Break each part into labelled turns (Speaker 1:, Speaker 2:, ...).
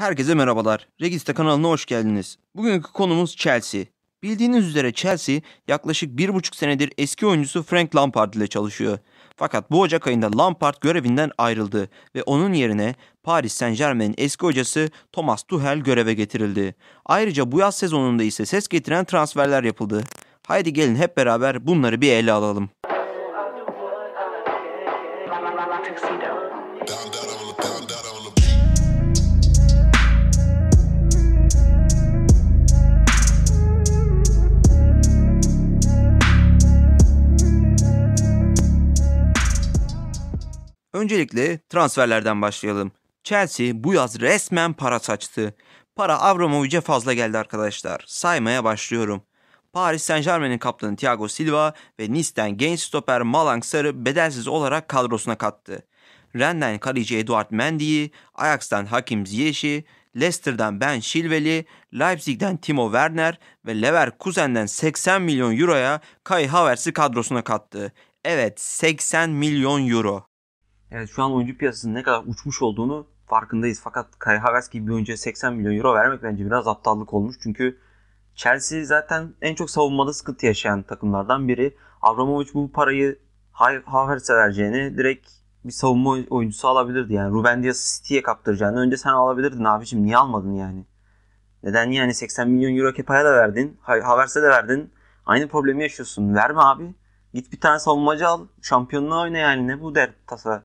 Speaker 1: Herkese merhabalar. Regista kanalına hoş geldiniz. Bugünkü konumuz Chelsea. Bildiğiniz üzere Chelsea yaklaşık bir buçuk senedir eski oyuncusu Frank Lampard ile çalışıyor. Fakat bu Ocak ayında Lampard görevinden ayrıldı ve onun yerine Paris Saint Germain'in eski hocası Thomas Tuchel göreve getirildi. Ayrıca bu yaz sezonunda ise ses getiren transferler yapıldı. Haydi gelin hep beraber bunları bir ele alalım. Tuxedo. Öncelikle transferlerden başlayalım. Chelsea bu yaz resmen para saçtı. Para Avramoviç'e fazla geldi arkadaşlar. Saymaya başlıyorum. Paris Saint Germain'in kaptanı Thiago Silva ve Nice'den genç stoper Malang Sarı bedelsiz olarak kadrosuna kattı. Rennes'den kaleci Eduard Mendy'i, Ajax'tan Hakim Ziyech'i, Leicester'dan Ben Chilwell'i, Leipzig'den Timo Werner ve Leverkusen'den 80 milyon euroya Kai Havertz'i kadrosuna kattı. Evet 80 milyon euro. Evet şu an oyuncu piyasasının ne kadar uçmuş olduğunu farkındayız. Fakat Kai Havertz gibi bir oyuncuya 80 milyon euro vermek bence biraz aptallık olmuş. Çünkü Chelsea zaten en çok savunmada sıkıntı yaşayan takımlardan biri. Abramovich bu parayı Havertz'e vereceğini direkt bir savunma oyuncusu alabilirdi. Yani Ruben Dias City'ye kaptıracağını önce sen alabilirdin abicim. Niye almadın yani? Neden yani 80 milyon euro Kepa'ya da verdin. Havertz'e de verdin. Aynı problemi yaşıyorsun. Verme abi. Git bir tane savunmacı al. Şampiyonluğa oyna yani. Ne bu der tasa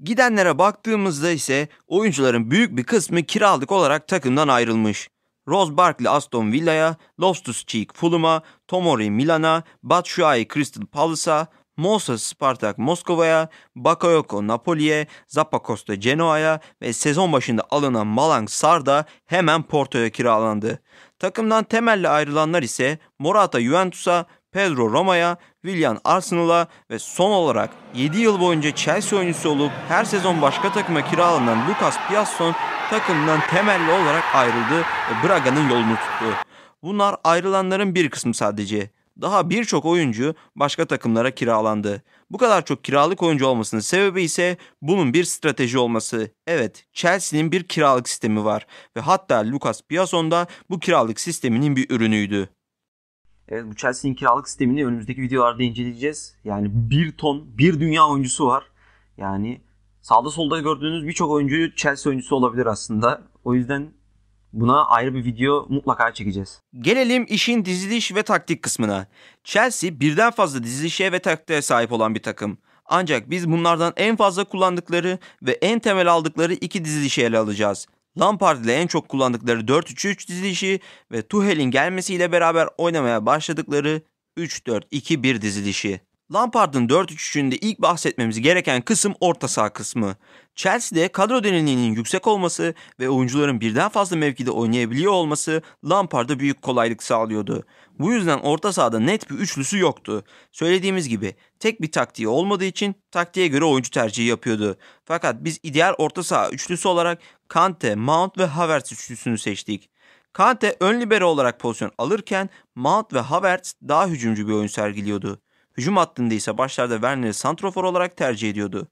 Speaker 1: Gidenlere baktığımızda ise oyuncuların büyük bir kısmı kiralık olarak takımdan ayrılmış. Rose Barkley Aston Villa'ya, Loftus Cheek Fulham'a, Tomori Milan'a, Batshuayi Crystal Palace'a, Moses Spartak Moskova'ya, Bakayoko Napoli'ye, Zappacosta Genoa'ya ve sezon başında alınan Malang Sarda hemen Porto'ya kiralandı. Takımdan temelli ayrılanlar ise Morata Juventus'a, Pedro Roma'ya, Willian Arsenal'a ve son olarak 7 yıl boyunca Chelsea oyuncusu olup her sezon başka takıma kiralanan Lucas Piazon takımdan temelli olarak ayrıldı ve Braga'nın yolunu tuttu. Bunlar ayrılanların bir kısmı sadece. Daha birçok oyuncu başka takımlara kiralandı. Bu kadar çok kiralık oyuncu olmasının sebebi ise bunun bir strateji olması. Evet, Chelsea'nin bir kiralık sistemi var ve hatta Lucas Piazon da bu kiralık sisteminin bir ürünüydü. Evet, bu Chelsea'nin kiralık sistemini önümüzdeki videolarda inceleyeceğiz. Yani bir ton, bir dünya oyuncusu var. Yani sağda solda gördüğünüz birçok oyuncu Chelsea oyuncusu olabilir aslında. O yüzden Buna ayrı bir video mutlaka çekeceğiz. Gelelim işin diziliş ve taktik kısmına. Chelsea birden fazla dizilişe ve taktiğe sahip olan bir takım. Ancak biz bunlardan en fazla kullandıkları ve en temel aldıkları iki dizilişi ele alacağız. Lampard ile en çok kullandıkları 4-3-3 dizilişi ve Tuchel'in gelmesiyle beraber oynamaya başladıkları 3-4-2-1 dizilişi. Lampard'ın 4-3-3'ünde ilk bahsetmemiz gereken kısım orta saha kısmı. Chelsea'de kadro derinliğinin yüksek olması ve oyuncuların birden fazla mevkide oynayabiliyor olması Lampard'a büyük kolaylık sağlıyordu. Bu yüzden orta sahada net bir üçlüsü yoktu. Söylediğimiz gibi tek bir taktiği olmadığı için taktiğe göre oyuncu tercihi yapıyordu. Fakat biz ideal orta saha üçlüsü olarak Kante, Mount ve Havertz üçlüsünü seçtik. Kante ön libero olarak pozisyon alırken Mount ve Havertz daha hücumcu bir oyun sergiliyordu. Hücum hattında ise başlarda Werner'i santrofor olarak tercih ediyordu.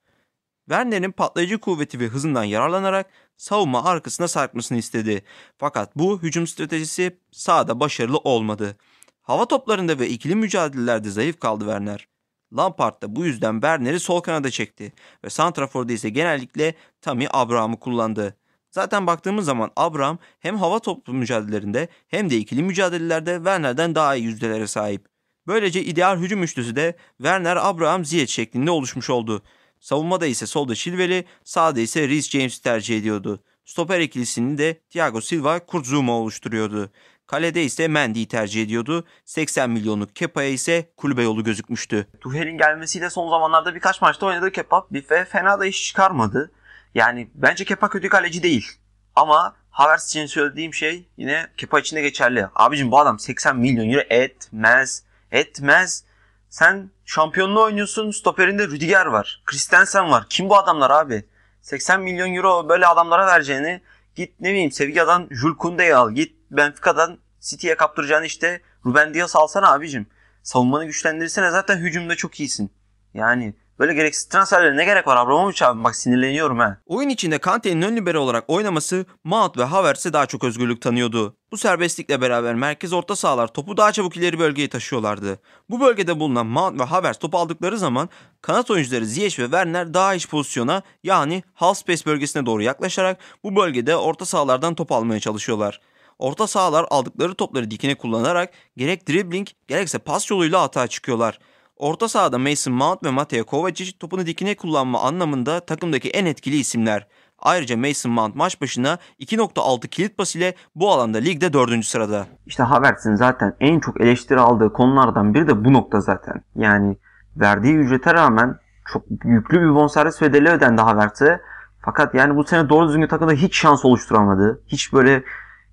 Speaker 1: Werner'in patlayıcı kuvveti ve hızından yararlanarak savunma arkasına sarkmasını istedi. Fakat bu hücum stratejisi sahada başarılı olmadı. Hava toplarında ve ikili mücadelelerde zayıf kaldı Werner. Lampard da bu yüzden Werner'i sol kanada çekti ve Santrafor'da ise genellikle Tammy Abraham'ı kullandı. Zaten baktığımız zaman Abraham hem hava toplu mücadelelerinde hem de ikili mücadelelerde Werner'den daha iyi yüzdelere sahip. Böylece ideal hücum üçlüsü de Werner Abraham Ziyech şeklinde oluşmuş oldu. Savunmada ise solda Chilwell'i, sağda ise Reece James'i tercih ediyordu. Stoper ikilisini de Thiago Silva, Kurt Zuma oluşturuyordu. Kalede ise Mendy'yi tercih ediyordu. 80 milyonluk Kepa'ya ise kulübe yolu gözükmüştü. Tuhel'in gelmesiyle son zamanlarda birkaç maçta oynadığı Kepa bir fena da iş çıkarmadı. Yani bence Kepa kötü kaleci değil. Ama Havertz için söylediğim şey yine Kepa için de geçerli. Abicim bu adam 80 milyon euro etmez. Etmez. Sen şampiyonla oynuyorsun. Stoperinde Rüdiger var. Christensen var. Kim bu adamlar abi? 80 milyon euro böyle adamlara vereceğini git ne bileyim Sevilla'dan Jules Koundé'yi al. Git Benfica'dan City'ye kaptıracağını işte Ruben Dias alsana abicim. Savunmanı güçlendirsene zaten hücumda çok iyisin. Yani Böyle gereksiz transferlere ne gerek var Abramovich abi? Bak sinirleniyorum ha. Oyun içinde Kante'nin ön libero olarak oynaması Mount ve Havertz'e daha çok özgürlük tanıyordu. Bu serbestlikle beraber merkez orta sahalar topu daha çabuk ileri bölgeye taşıyorlardı. Bu bölgede bulunan Mount ve Havertz top aldıkları zaman kanat oyuncuları Ziyech ve Werner daha iç pozisyona yani half space bölgesine doğru yaklaşarak bu bölgede orta sahalardan top almaya çalışıyorlar orta sahalar aldıkları topları dikine kullanarak gerek dribbling gerekse pas yoluyla atağa çıkıyorlar. Orta sahada Mason Mount ve Mateo Kovacic topunu dikine kullanma anlamında takımdaki en etkili isimler. Ayrıca Mason Mount maç başına 2.6 kilit pas ile bu alanda ligde 4. sırada. İşte Havertz'in zaten en çok eleştiri aldığı konulardan biri de bu nokta zaten. Yani verdiği ücrete rağmen çok yüklü bir bonservis bedeli ödendi Havertz'e. Fakat yani bu sene doğru düzgün takımda hiç şans oluşturamadı. Hiç böyle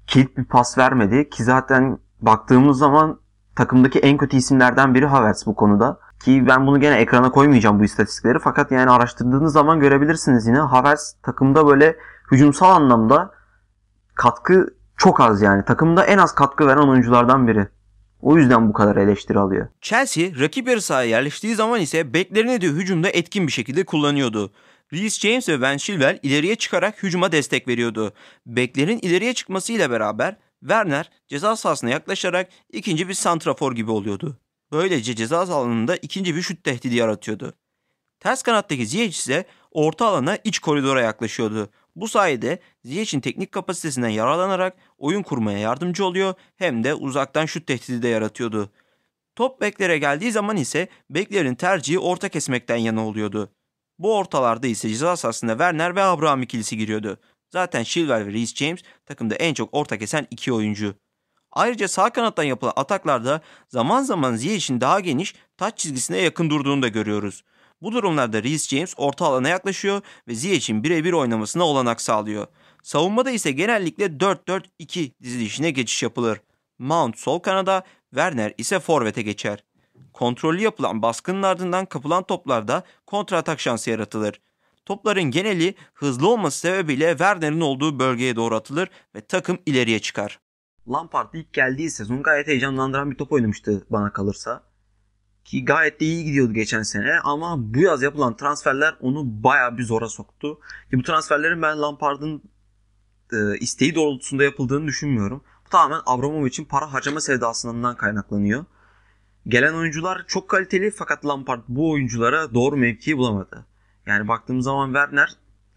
Speaker 1: kilit bir pas vermedi ki zaten baktığımız zaman takımdaki en kötü isimlerden biri Havertz bu konuda. Ki ben bunu gene ekrana koymayacağım bu istatistikleri. Fakat yani araştırdığınız zaman görebilirsiniz yine. Havertz takımda böyle hücumsal anlamda katkı çok az yani. Takımda en az katkı veren oyunculardan biri. O yüzden bu kadar eleştiri alıyor. Chelsea rakip yarı sahaya yerleştiği zaman ise beklerini de hücumda etkin bir şekilde kullanıyordu. Reece James ve Ben Chilwell ileriye çıkarak hücuma destek veriyordu. Beklerin ileriye çıkmasıyla beraber Werner ceza sahasına yaklaşarak ikinci bir santrafor gibi oluyordu. Böylece ceza alanında ikinci bir şut tehdidi yaratıyordu. Ters kanattaki Ziyech ise orta alana iç koridora yaklaşıyordu. Bu sayede Ziyech'in teknik kapasitesinden yararlanarak oyun kurmaya yardımcı oluyor hem de uzaktan şut tehdidi de yaratıyordu. Top beklere geldiği zaman ise beklerin tercihi orta kesmekten yana oluyordu. Bu ortalarda ise ceza sahasında Werner ve Abraham ikilisi giriyordu. Zaten Chilwell ve Reece James takımda en çok orta kesen iki oyuncu. Ayrıca sağ kanattan yapılan ataklarda zaman zaman Ziyech'in daha geniş taç çizgisine yakın durduğunu da görüyoruz. Bu durumlarda Reece James orta alana yaklaşıyor ve Ziyech'in birebir oynamasına olanak sağlıyor. Savunmada ise genellikle 4-4-2 dizilişine geçiş yapılır. Mount sol kanada, Werner ise forvete geçer. Kontrollü yapılan baskının ardından kapılan toplarda kontra atak şansı yaratılır. Topların geneli hızlı olması sebebiyle Werner'in olduğu bölgeye doğru atılır ve takım ileriye çıkar. Lampard ilk geldiği sezon gayet heyecanlandıran bir top oynamıştı bana kalırsa. Ki gayet de iyi gidiyordu geçen sene ama bu yaz yapılan transferler onu baya bir zora soktu. Ki bu transferlerin ben Lampard'ın e, isteği doğrultusunda yapıldığını düşünmüyorum. Bu tamamen Abramovich'in para harcama sevdasından kaynaklanıyor. Gelen oyuncular çok kaliteli fakat Lampard bu oyunculara doğru mevkiyi bulamadı. Yani baktığım zaman Werner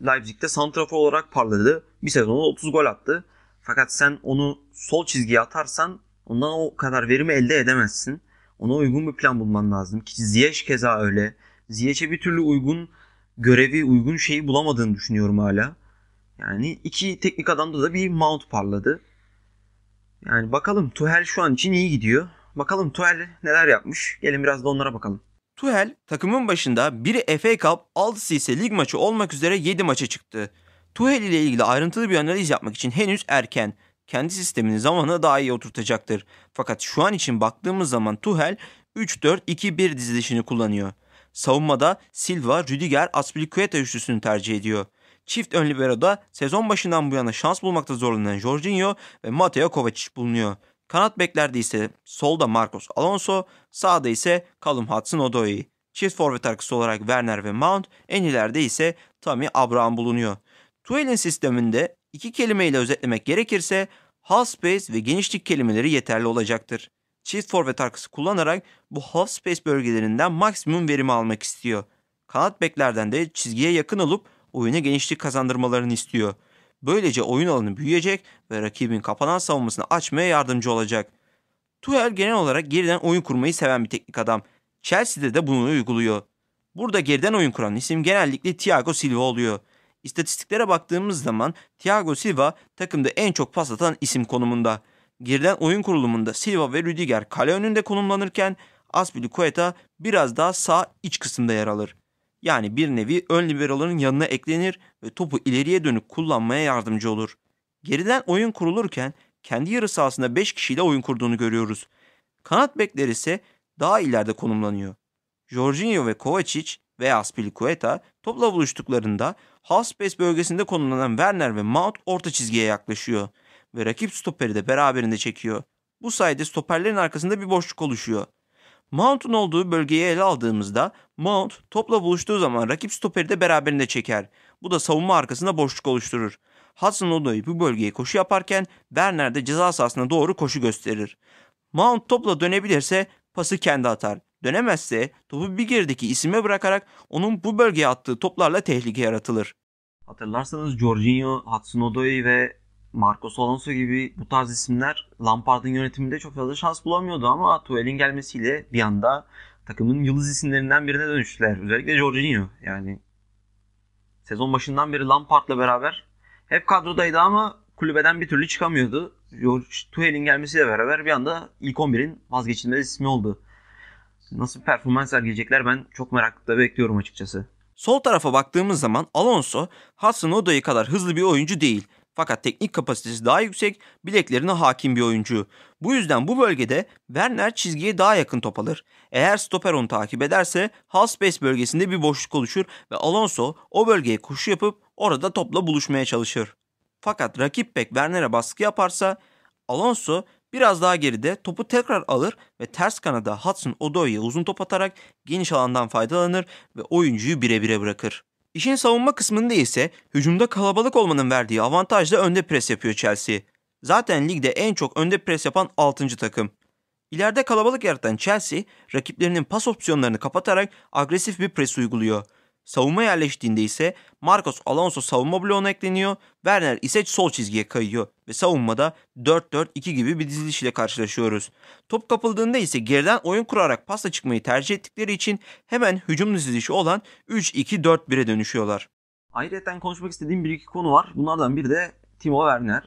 Speaker 1: Leipzig'te santrafor olarak parladı. Bir sezonda 30 gol attı. Fakat sen onu sol çizgiye atarsan ondan o kadar verimi elde edemezsin. Ona uygun bir plan bulman lazım. Ki Ziyech keza öyle. Ziyech'e bir türlü uygun görevi, uygun şeyi bulamadığını düşünüyorum hala. Yani iki teknik adamda da bir mount parladı. Yani bakalım Tuhel şu an için iyi gidiyor. Bakalım Tuhel neler yapmış. Gelin biraz da onlara bakalım. Tuhel takımın başında biri FA Cup, 6'sı ise lig maçı olmak üzere 7 maça çıktı. Tuhel ile ilgili ayrıntılı bir analiz yapmak için henüz erken. Kendi sistemini zamanla daha iyi oturtacaktır. Fakat şu an için baktığımız zaman Tuhel 3-4-2-1 dizilişini kullanıyor. Savunmada Silva, Rüdiger, Aspilicueta üçlüsünü tercih ediyor. Çift ön libero da sezon başından bu yana şans bulmakta zorlanan Jorginho ve Mateo Kovacic bulunuyor. Kanat beklerde ise solda Marcos Alonso, sağda ise Callum Hudson-Odoi. Çift forvet arkası olarak Werner ve Mount, en ileride ise Tammy Abraham bulunuyor. Tuel'in sisteminde iki kelimeyle özetlemek gerekirse half space ve genişlik kelimeleri yeterli olacaktır. Çift forvet arkası kullanarak bu half space bölgelerinden maksimum verimi almak istiyor. Kanat beklerden de çizgiye yakın olup oyuna genişlik kazandırmalarını istiyor. Böylece oyun alanı büyüyecek ve rakibin kapanan savunmasını açmaya yardımcı olacak. Tuchel genel olarak geriden oyun kurmayı seven bir teknik adam. Chelsea'de de bunu uyguluyor. Burada geriden oyun kuran isim genellikle Thiago Silva oluyor. İstatistiklere baktığımız zaman Thiago Silva takımda en çok pas atan isim konumunda. Geriden oyun kurulumunda Silva ve Rüdiger kale önünde konumlanırken Aspilicueta biraz daha sağ iç kısımda yer alır. Yani bir nevi ön liberoların yanına eklenir ve topu ileriye dönük kullanmaya yardımcı olur. Geriden oyun kurulurken kendi yarı sahasında 5 kişiyle oyun kurduğunu görüyoruz. Kanat bekler ise daha ileride konumlanıyor. Jorginho ve Kovacic veya Aspilicueta topla buluştuklarında half space bölgesinde konumlanan Werner ve Mount orta çizgiye yaklaşıyor ve rakip stoperi de beraberinde çekiyor. Bu sayede stoperlerin arkasında bir boşluk oluşuyor. Mount'un olduğu bölgeyi ele aldığımızda Mount topla buluştuğu zaman rakip stoperi de beraberinde çeker. Bu da savunma arkasında boşluk oluşturur. Hudson Odoi bu bölgeye koşu yaparken Werner de ceza sahasına doğru koşu gösterir. Mount topla dönebilirse pası kendi atar. Dönemezse topu bir gerideki isime bırakarak onun bu bölgeye attığı toplarla tehlike yaratılır. Hatırlarsanız Jorginho, Hudson Odoi ve Marcos Alonso gibi bu tarz isimler Lampard'ın yönetiminde çok fazla şans bulamıyordu ama Tuel'in gelmesiyle bir anda takımın yıldız isimlerinden birine dönüştüler. Özellikle Jorginho yani Sezon başından beri Lampard'la beraber hep kadrodaydı ama kulübeden bir türlü çıkamıyordu. Tuhel'in gelmesiyle beraber bir anda ilk 11'in vazgeçilmez ismi oldu. Nasıl bir performans sergileyecekler ben çok merakla bekliyorum açıkçası. Sol tarafa baktığımız zaman Alonso Hudson Odoi kadar hızlı bir oyuncu değil. Fakat teknik kapasitesi daha yüksek, bileklerine hakim bir oyuncu. Bu yüzden bu bölgede Werner çizgiye daha yakın top alır. Eğer stoper onu takip ederse half space bölgesinde bir boşluk oluşur ve Alonso o bölgeye koşu yapıp orada topla buluşmaya çalışır. Fakat rakip bek Werner'e baskı yaparsa Alonso biraz daha geride topu tekrar alır ve ters kanada Hudson Odoi'ye uzun top atarak geniş alandan faydalanır ve oyuncuyu birebire bırakır. İşin savunma kısmında ise hücumda kalabalık olmanın verdiği avantajla önde pres yapıyor Chelsea. Zaten ligde en çok önde pres yapan 6. takım. İleride kalabalık yaratan Chelsea, rakiplerinin pas opsiyonlarını kapatarak agresif bir pres uyguluyor. Savunma yerleştiğinde ise Marcos Alonso savunma bloğuna ekleniyor. Werner ise sol çizgiye kayıyor ve savunmada 4-4-2 gibi bir diziliş ile karşılaşıyoruz. Top kapıldığında ise geriden oyun kurarak pasta çıkmayı tercih ettikleri için hemen hücum dizilişi olan 3-2-4-1'e dönüşüyorlar. Ayrıca konuşmak istediğim bir iki konu var. Bunlardan biri de Timo Werner.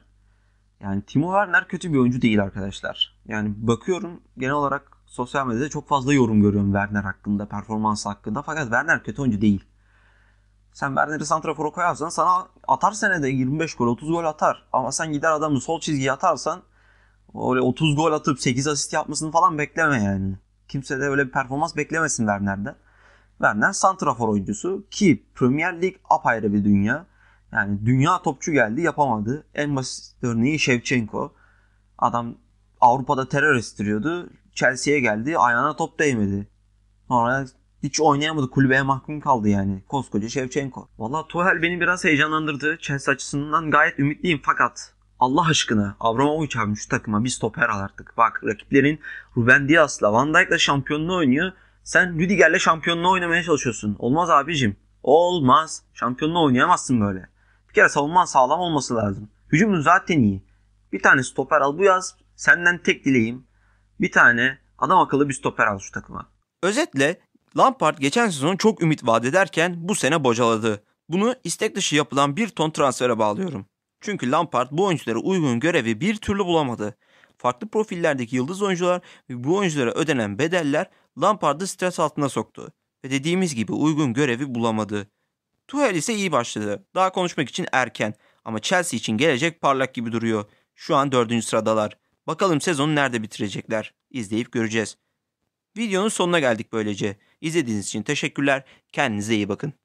Speaker 1: Yani Timo Werner kötü bir oyuncu değil arkadaşlar. Yani bakıyorum genel olarak sosyal medyada çok fazla yorum görüyorum Werner hakkında, performans hakkında. Fakat Werner kötü oyuncu değil. Sen Werner'i santrafora koyarsan sana atar senede 25 gol, 30 gol atar. Ama sen gider adamı sol çizgiye atarsan öyle 30 gol atıp 8 asist yapmasını falan bekleme yani. Kimse de öyle bir performans beklemesin Werner'den. Werner santrafor oyuncusu ki Premier Lig apayrı bir dünya. Yani dünya topçu geldi yapamadı. En basit örneği Shevchenko. Adam Avrupa'da terör estiriyordu. Chelsea'ye geldi. Ayağına top değmedi. Sonra hiç oynayamadı. Kulübeye mahkum kaldı yani. Koskoca Şevçenko. Valla Tuhel beni biraz heyecanlandırdı. Chelsea açısından gayet ümitliyim fakat Allah aşkına Abramovich abi şu takıma bir stoper al artık. Bak rakiplerin Ruben Dias'la Van Dijk'la şampiyonluğu oynuyor. Sen Rüdiger'le şampiyonluğu oynamaya çalışıyorsun. Olmaz abicim. Olmaz. Şampiyonluğu oynayamazsın böyle. Bir kere savunman sağlam olması lazım. Hücumun zaten iyi. Bir tane stoper al bu yaz. Senden tek dileğim bir tane adam akıllı bir stoper al şu takıma. Özetle Lampard geçen sezon çok ümit vaat ederken bu sene bocaladı. Bunu istek dışı yapılan bir ton transfere bağlıyorum. Çünkü Lampard bu oyunculara uygun görevi bir türlü bulamadı. Farklı profillerdeki yıldız oyuncular ve bu oyunculara ödenen bedeller Lampard'ı stres altına soktu. Ve dediğimiz gibi uygun görevi bulamadı. Tuchel ise iyi başladı. Daha konuşmak için erken ama Chelsea için gelecek parlak gibi duruyor. Şu an dördüncü sıradalar. Bakalım sezonu nerede bitirecekler? İzleyip göreceğiz. Videonun sonuna geldik böylece. İzlediğiniz için teşekkürler. Kendinize iyi bakın.